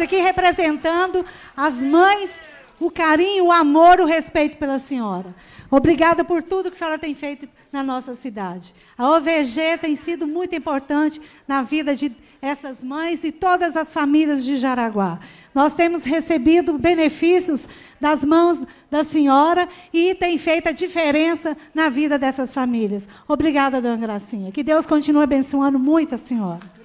Você aqui representando as mães, o carinho, o amor, o respeito pela senhora. Obrigada por tudo que a senhora tem feito na nossa cidade. A OVG tem sido muito importante na vida de essas mães e todas as famílias de Jaraguá. Nós temos recebido benefícios das mãos da senhora e tem feito a diferença na vida dessas famílias. Obrigada, dona Gracinha. Que Deus continue abençoando muito a senhora.